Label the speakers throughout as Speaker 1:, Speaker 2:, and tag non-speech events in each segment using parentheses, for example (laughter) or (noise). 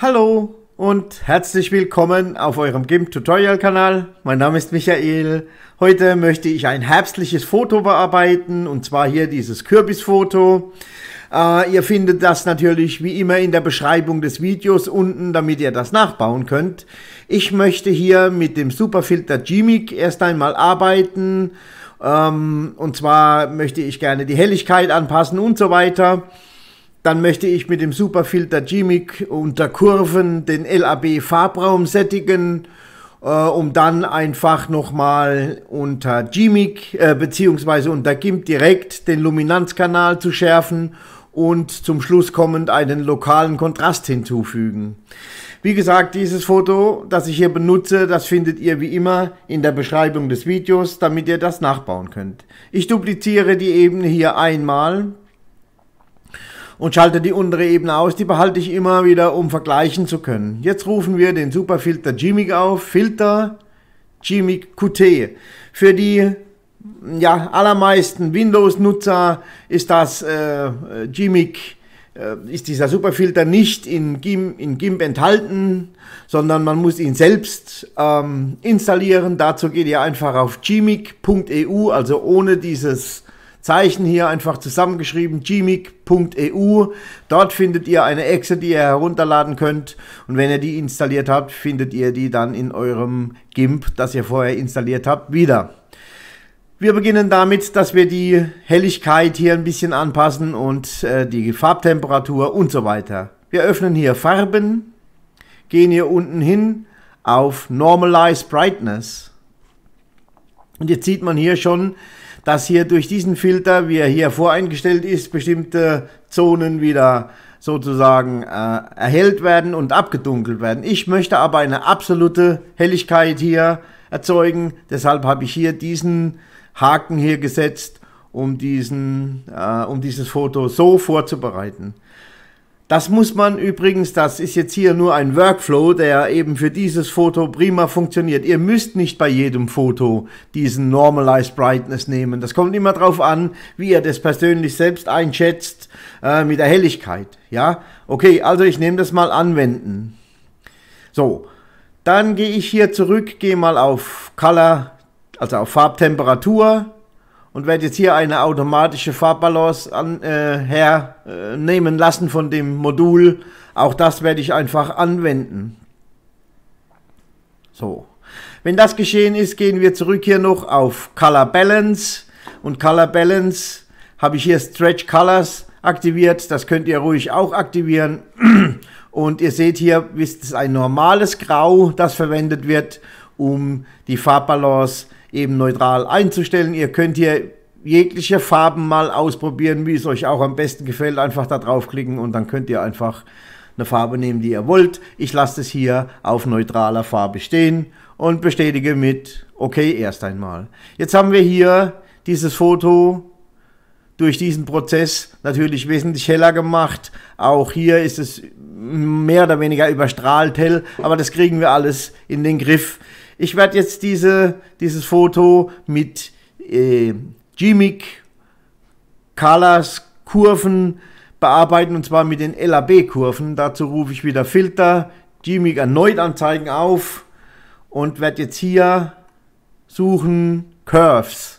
Speaker 1: Hallo und herzlich willkommen auf eurem GIMP Tutorial Kanal. Mein Name ist Michael. Heute möchte ich ein herbstliches Foto bearbeiten und zwar hier dieses Kürbisfoto. Äh, ihr findet das natürlich wie immer in der Beschreibung des Videos unten, damit ihr das nachbauen könnt. Ich möchte hier mit dem Superfilter Gmic erst einmal arbeiten. Ähm, und zwar möchte ich gerne die Helligkeit anpassen und so weiter. Dann möchte ich mit dem Superfilter Gimmick unter Kurven den LAB Farbraum sättigen, äh, um dann einfach nochmal unter Gimmick äh, bzw. unter GIMP direkt den Luminanzkanal zu schärfen und zum Schluss kommend einen lokalen Kontrast hinzufügen. Wie gesagt, dieses Foto, das ich hier benutze, das findet ihr wie immer in der Beschreibung des Videos, damit ihr das nachbauen könnt. Ich dupliziere die Ebene hier einmal und schalte die untere Ebene aus. Die behalte ich immer wieder, um vergleichen zu können. Jetzt rufen wir den Superfilter Jimmic auf. Filter Jimmic QT. Für die ja, allermeisten Windows-Nutzer ist das äh, Gimmick, äh, ist dieser Superfilter nicht in GIMP, in GIMP enthalten, sondern man muss ihn selbst ähm, installieren. Dazu geht ihr einfach auf gimmick.eu, also ohne dieses Zeichen hier einfach zusammengeschrieben, gmic.eu. Dort findet ihr eine Exe, die ihr herunterladen könnt. Und wenn ihr die installiert habt, findet ihr die dann in eurem GIMP, das ihr vorher installiert habt, wieder. Wir beginnen damit, dass wir die Helligkeit hier ein bisschen anpassen und äh, die Farbtemperatur und so weiter. Wir öffnen hier Farben, gehen hier unten hin auf Normalize Brightness. Und jetzt sieht man hier schon, dass hier durch diesen Filter, wie er hier voreingestellt ist, bestimmte Zonen wieder sozusagen äh, erhellt werden und abgedunkelt werden. Ich möchte aber eine absolute Helligkeit hier erzeugen. Deshalb habe ich hier diesen Haken hier gesetzt, um, diesen, äh, um dieses Foto so vorzubereiten. Das muss man übrigens, das ist jetzt hier nur ein Workflow, der eben für dieses Foto prima funktioniert. Ihr müsst nicht bei jedem Foto diesen Normalized Brightness nehmen. Das kommt immer drauf an, wie ihr das persönlich selbst einschätzt äh, mit der Helligkeit. Ja, okay, also ich nehme das mal anwenden. So, dann gehe ich hier zurück, gehe mal auf Color, also auf Farbtemperatur und werde jetzt hier eine automatische Farbbalance an, äh, hernehmen lassen von dem Modul. Auch das werde ich einfach anwenden. So. Wenn das geschehen ist, gehen wir zurück hier noch auf Color Balance. Und Color Balance habe ich hier Stretch Colors aktiviert. Das könnt ihr ruhig auch aktivieren. (clears throat) Und ihr seht hier, ist es ein normales Grau, das verwendet wird, um die Farbbalance eben neutral einzustellen. Ihr könnt hier jegliche Farben mal ausprobieren, wie es euch auch am besten gefällt. Einfach da draufklicken und dann könnt ihr einfach eine Farbe nehmen, die ihr wollt. Ich lasse es hier auf neutraler Farbe stehen und bestätige mit OK erst einmal. Jetzt haben wir hier dieses Foto durch diesen Prozess natürlich wesentlich heller gemacht. Auch hier ist es mehr oder weniger überstrahlt hell, aber das kriegen wir alles in den Griff. Ich werde jetzt diese, dieses Foto mit äh, Gimmick Carlas Kurven bearbeiten und zwar mit den LAB-Kurven. Dazu rufe ich wieder Filter, Gimmick erneut anzeigen auf und werde jetzt hier suchen Curves.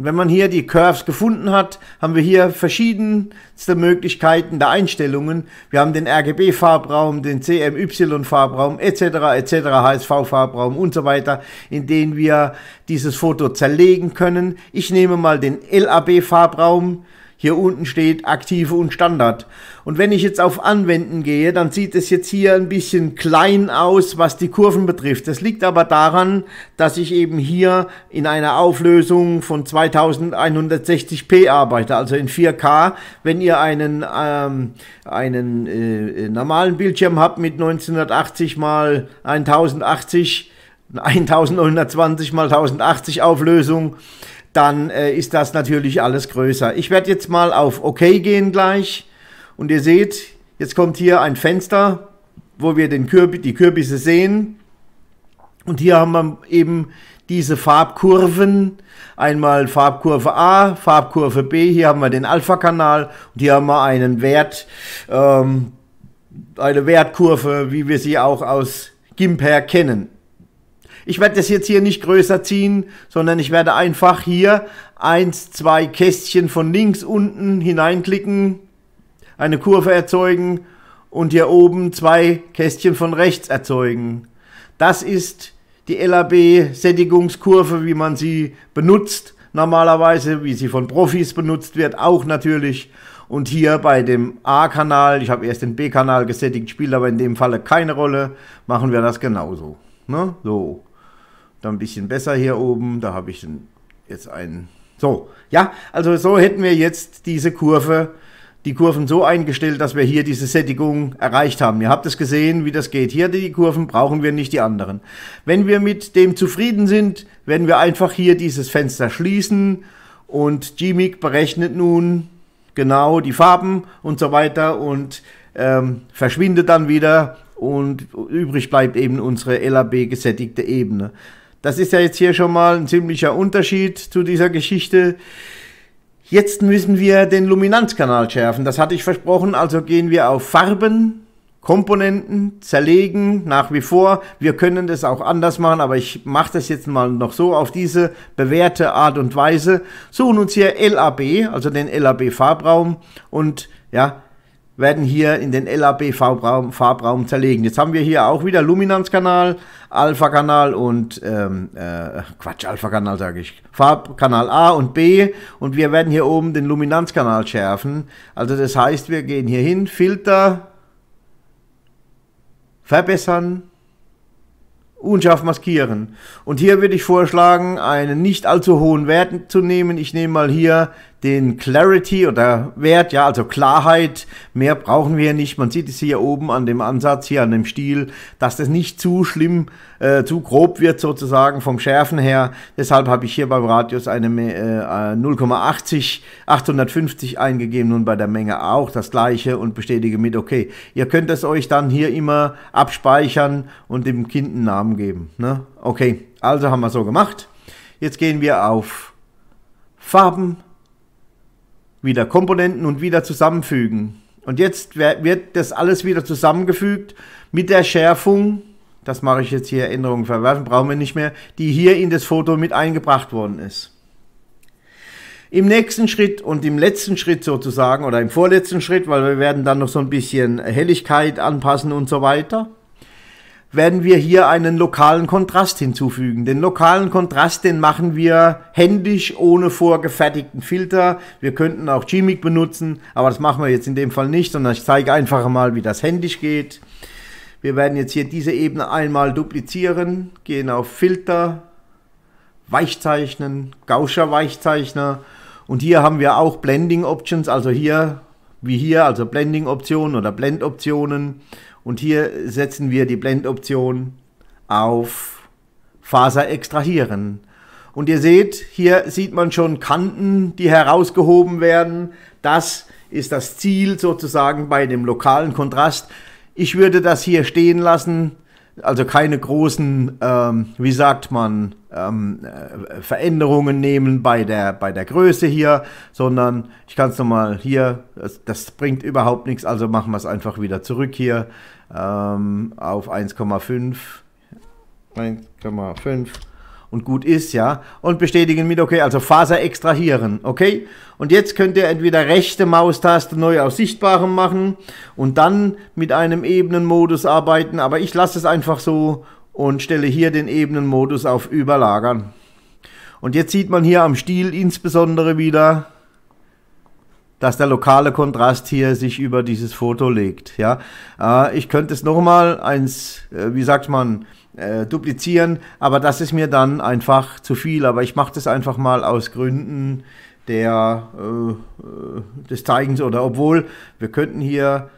Speaker 1: Und wenn man hier die Curves gefunden hat, haben wir hier verschiedenste Möglichkeiten der Einstellungen. Wir haben den RGB-Farbraum, den CMY-Farbraum etc. etc. HSV-Farbraum und so weiter, in denen wir dieses Foto zerlegen können. Ich nehme mal den LAB-Farbraum. Hier unten steht aktive und Standard. Und wenn ich jetzt auf Anwenden gehe, dann sieht es jetzt hier ein bisschen klein aus, was die Kurven betrifft. Das liegt aber daran, dass ich eben hier in einer Auflösung von 2160p arbeite, also in 4K. Wenn ihr einen, ähm, einen äh, normalen Bildschirm habt mit 1980 mal 1080, 1920 mal 1080 Auflösung, dann äh, ist das natürlich alles größer. Ich werde jetzt mal auf OK gehen gleich und ihr seht, jetzt kommt hier ein Fenster, wo wir den Kürb die Kürbisse sehen und hier haben wir eben diese Farbkurven, einmal Farbkurve A, Farbkurve B, hier haben wir den Alpha-Kanal und hier haben wir einen Wert, ähm, eine Wertkurve, wie wir sie auch aus Gimper kennen. Ich werde das jetzt hier nicht größer ziehen, sondern ich werde einfach hier eins, zwei Kästchen von links unten hineinklicken, eine Kurve erzeugen und hier oben zwei Kästchen von rechts erzeugen. Das ist die LAB-Sättigungskurve, wie man sie benutzt normalerweise, wie sie von Profis benutzt wird, auch natürlich. Und hier bei dem A-Kanal, ich habe erst den B-Kanal gesättigt, spielt aber in dem Falle keine Rolle, machen wir das genauso. Ne? So dann ein bisschen besser hier oben, da habe ich jetzt einen. So, ja, also so hätten wir jetzt diese Kurve, die Kurven so eingestellt, dass wir hier diese Sättigung erreicht haben. Ihr habt es gesehen, wie das geht. Hier die Kurven brauchen wir nicht die anderen. Wenn wir mit dem zufrieden sind, werden wir einfach hier dieses Fenster schließen und GMIC berechnet nun genau die Farben und so weiter und ähm, verschwindet dann wieder und übrig bleibt eben unsere LAB gesättigte Ebene. Das ist ja jetzt hier schon mal ein ziemlicher Unterschied zu dieser Geschichte. Jetzt müssen wir den Luminanzkanal schärfen. Das hatte ich versprochen. Also gehen wir auf Farben, Komponenten, zerlegen nach wie vor. Wir können das auch anders machen, aber ich mache das jetzt mal noch so auf diese bewährte Art und Weise. Suchen uns hier LAB, also den LAB-Farbraum und ja, werden hier in den LAB-Farbraum zerlegen. Jetzt haben wir hier auch wieder Luminanzkanal, Alpha-Kanal und, ähm, äh, Quatsch, Alpha-Kanal sage ich, Farbkanal A und B und wir werden hier oben den Luminanzkanal schärfen. Also das heißt, wir gehen hier hin, Filter, verbessern, unscharf maskieren. Und hier würde ich vorschlagen, einen nicht allzu hohen Wert zu nehmen. Ich nehme mal hier den Clarity oder Wert, ja, also Klarheit, mehr brauchen wir nicht. Man sieht es hier oben an dem Ansatz, hier an dem Stil, dass das nicht zu schlimm, äh, zu grob wird sozusagen vom Schärfen her. Deshalb habe ich hier beim Radius eine äh, 0,80, 850 eingegeben und bei der Menge auch das gleiche und bestätige mit okay. Ihr könnt es euch dann hier immer abspeichern und dem Kind einen Namen geben. Ne? Okay, also haben wir so gemacht. Jetzt gehen wir auf Farben wieder Komponenten und wieder zusammenfügen. Und jetzt wird das alles wieder zusammengefügt mit der Schärfung. Das mache ich jetzt hier, Änderungen verwerfen, brauchen wir nicht mehr, die hier in das Foto mit eingebracht worden ist. Im nächsten Schritt und im letzten Schritt sozusagen oder im vorletzten Schritt, weil wir werden dann noch so ein bisschen Helligkeit anpassen und so weiter werden wir hier einen lokalen Kontrast hinzufügen. Den lokalen Kontrast, den machen wir händisch ohne vorgefertigten Filter. Wir könnten auch Gmic benutzen, aber das machen wir jetzt in dem Fall nicht, sondern ich zeige einfach mal, wie das händisch geht. Wir werden jetzt hier diese Ebene einmal duplizieren, gehen auf Filter, Weichzeichnen, Gauscher Weichzeichner und hier haben wir auch Blending Options, also hier wie hier, also Blending Optionen oder Blend Optionen und hier setzen wir die Blendoption auf Faser extrahieren. Und ihr seht, hier sieht man schon Kanten, die herausgehoben werden. Das ist das Ziel sozusagen bei dem lokalen Kontrast. Ich würde das hier stehen lassen also keine großen, ähm, wie sagt man, ähm, äh, Veränderungen nehmen bei der, bei der Größe hier, sondern ich kann es nochmal hier, das, das, bringt überhaupt nichts, also machen wir es einfach wieder zurück hier ähm, auf 1,5. 1,5 und gut ist, ja, und bestätigen mit okay, also Faser extrahieren, okay? Und jetzt könnt ihr entweder rechte Maustaste neu auf Sichtbarem machen und dann mit einem Ebenenmodus arbeiten, aber ich lasse es einfach so und stelle hier den Ebenenmodus auf Überlagern. Und jetzt sieht man hier am Stiel insbesondere wieder, dass der lokale Kontrast hier sich über dieses Foto legt. Ja, äh, ich könnte es nochmal eins, äh, wie sagt man, äh, duplizieren, aber das ist mir dann einfach zu viel. Aber ich mache das einfach mal aus Gründen der, äh, äh, des Zeigens oder obwohl wir könnten hier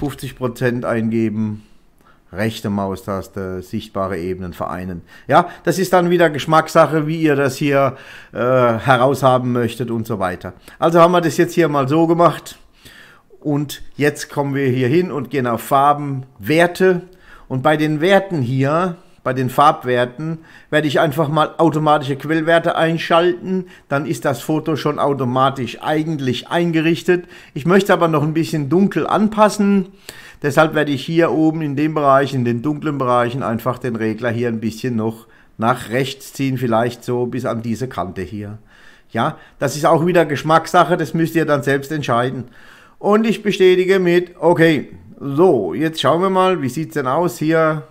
Speaker 1: 50% eingeben rechte Maustaste, sichtbare Ebenen vereinen. Ja, das ist dann wieder Geschmackssache, wie ihr das hier äh, heraushaben möchtet und so weiter. Also haben wir das jetzt hier mal so gemacht. Und jetzt kommen wir hier hin und gehen auf Farben, Werte. Und bei den Werten hier bei den Farbwerten werde ich einfach mal automatische Quellwerte einschalten. Dann ist das Foto schon automatisch eigentlich eingerichtet. Ich möchte aber noch ein bisschen dunkel anpassen. Deshalb werde ich hier oben in dem Bereich, in den dunklen Bereichen, einfach den Regler hier ein bisschen noch nach rechts ziehen. Vielleicht so bis an diese Kante hier. Ja, das ist auch wieder Geschmackssache. Das müsst ihr dann selbst entscheiden. Und ich bestätige mit, okay, so, jetzt schauen wir mal, wie sieht es denn aus hier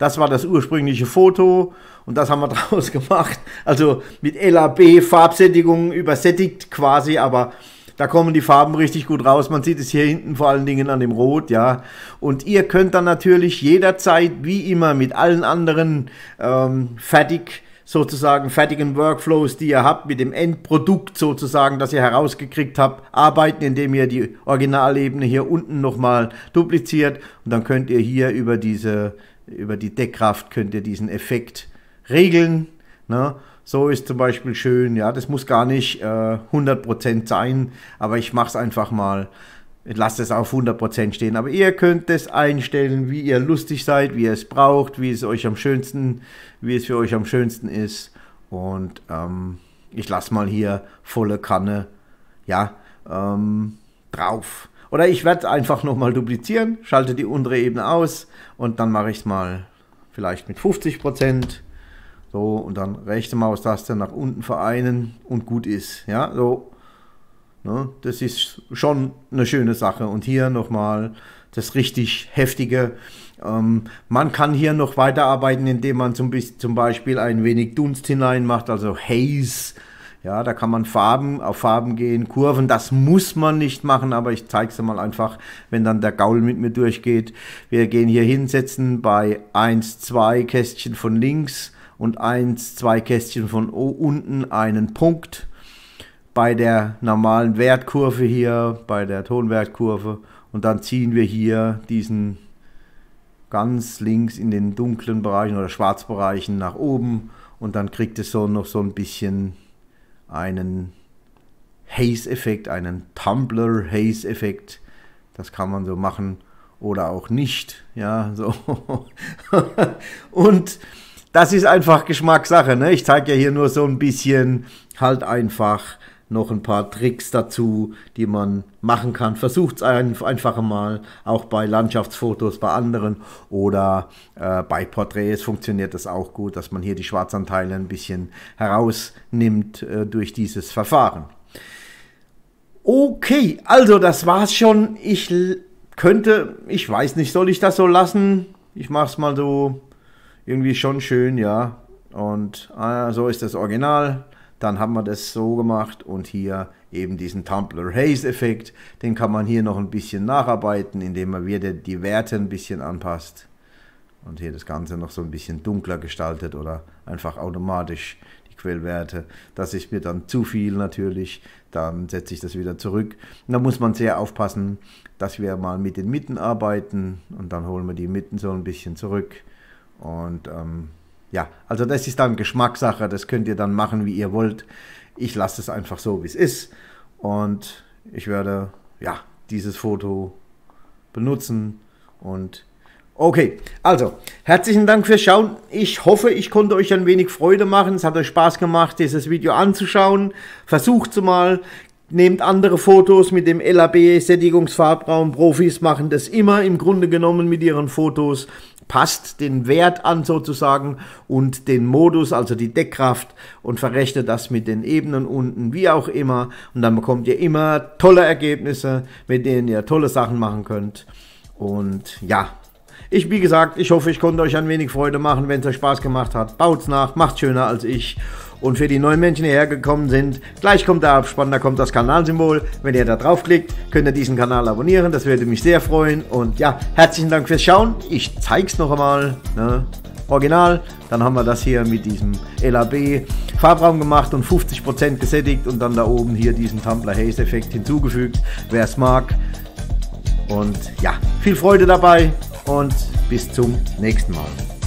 Speaker 1: das war das ursprüngliche Foto und das haben wir (laughs) draus gemacht. Also mit LAB Farbsättigung übersättigt quasi, aber da kommen die Farben richtig gut raus. Man sieht es hier hinten vor allen Dingen an dem Rot, ja. Und ihr könnt dann natürlich jederzeit, wie immer, mit allen anderen ähm, fertig sozusagen fertigen Workflows, die ihr habt, mit dem Endprodukt sozusagen, das ihr herausgekriegt habt, arbeiten, indem ihr die Originalebene hier unten nochmal dupliziert und dann könnt ihr hier über diese über die Deckkraft könnt ihr diesen Effekt regeln. Ne? So ist zum Beispiel schön, ja, das muss gar nicht äh, 100% sein, aber ich mache es einfach mal. Lasst es auf 100% stehen. Aber ihr könnt es einstellen, wie ihr lustig seid, wie ihr es braucht, wie es euch am schönsten, wie es für euch am schönsten ist. Und ähm, ich lasse mal hier volle Kanne, ja, ähm, drauf. Oder ich werde einfach nochmal duplizieren, schalte die untere Ebene aus und dann mache ich es mal vielleicht mit 50%. Prozent. So, und dann rechte Maustaste nach unten vereinen und gut ist. Ja, so. Ne, das ist schon eine schöne Sache. Und hier nochmal das richtig heftige. Ähm, man kann hier noch weiterarbeiten, indem man zum, zum Beispiel ein wenig Dunst hineinmacht, also Haze ja, da kann man Farben auf Farben gehen, Kurven, das muss man nicht machen, aber ich zeige es mal einfach, wenn dann der Gaul mit mir durchgeht. Wir gehen hier hinsetzen bei 1, 2 Kästchen von links und 1, 2 Kästchen von unten einen Punkt. Bei der normalen Wertkurve hier, bei der Tonwertkurve und dann ziehen wir hier diesen ganz links in den dunklen Bereichen oder Schwarzbereichen nach oben und dann kriegt es so noch so ein bisschen einen Haze-Effekt, einen Tumblr-Haze-Effekt. Das kann man so machen oder auch nicht. Ja, so. (laughs) Und das ist einfach Geschmackssache. Ne? Ich zeige ja hier nur so ein bisschen halt einfach noch ein paar Tricks dazu, die man machen kann. Versucht es einfach mal, auch bei Landschaftsfotos bei anderen oder äh, bei Porträts funktioniert das auch gut, dass man hier die Schwarzanteile ein bisschen herausnimmt äh, durch dieses Verfahren. Okay, also das war's schon. Ich könnte, ich weiß nicht, soll ich das so lassen? Ich mach's mal so irgendwie schon schön, ja. Und ah, so ist das Original dann haben wir das so gemacht und hier eben diesen Tumblr-Haze-Effekt, den kann man hier noch ein bisschen nacharbeiten, indem man wieder die Werte ein bisschen anpasst und hier das Ganze noch so ein bisschen dunkler gestaltet oder einfach automatisch die Quellwerte. Das ist mir dann zu viel natürlich, dann setze ich das wieder zurück. da muss man sehr aufpassen, dass wir mal mit den Mitten arbeiten und dann holen wir die Mitten so ein bisschen zurück und ähm, ja, also das ist dann Geschmackssache, das könnt ihr dann machen, wie ihr wollt. Ich lasse es einfach so, wie es ist. Und ich werde, ja, dieses Foto benutzen und Okay, also herzlichen Dank fürs Schauen. Ich hoffe, ich konnte euch ein wenig Freude machen. Es hat euch Spaß gemacht, dieses Video anzuschauen. Versucht es mal. Nehmt andere Fotos mit dem LAB Sättigungsfarbraum. Profis machen das immer im Grunde genommen mit ihren Fotos passt den Wert an sozusagen und den Modus, also die Deckkraft und verrechnet das mit den Ebenen unten, wie auch immer. Und dann bekommt ihr immer tolle Ergebnisse, mit denen ihr tolle Sachen machen könnt. Und ja, ich, wie gesagt, ich hoffe, ich konnte euch ein wenig Freude machen, wenn es euch Spaß gemacht hat. Baut's nach, macht's schöner als ich. Und für die neuen Menschen, die hergekommen sind, gleich kommt der Abspann, da kommt das Kanalsymbol. Wenn ihr da draufklickt, könnt ihr diesen Kanal abonnieren, das würde mich sehr freuen. Und ja, herzlichen Dank fürs Schauen. Ich zeig's noch einmal. Ne? Original. Dann haben wir das hier mit diesem LAB Farbraum gemacht und 50% gesättigt und dann da oben hier diesen Tumblr Haze Effekt hinzugefügt. Wer es mag, und ja, viel Freude dabei und bis zum nächsten Mal.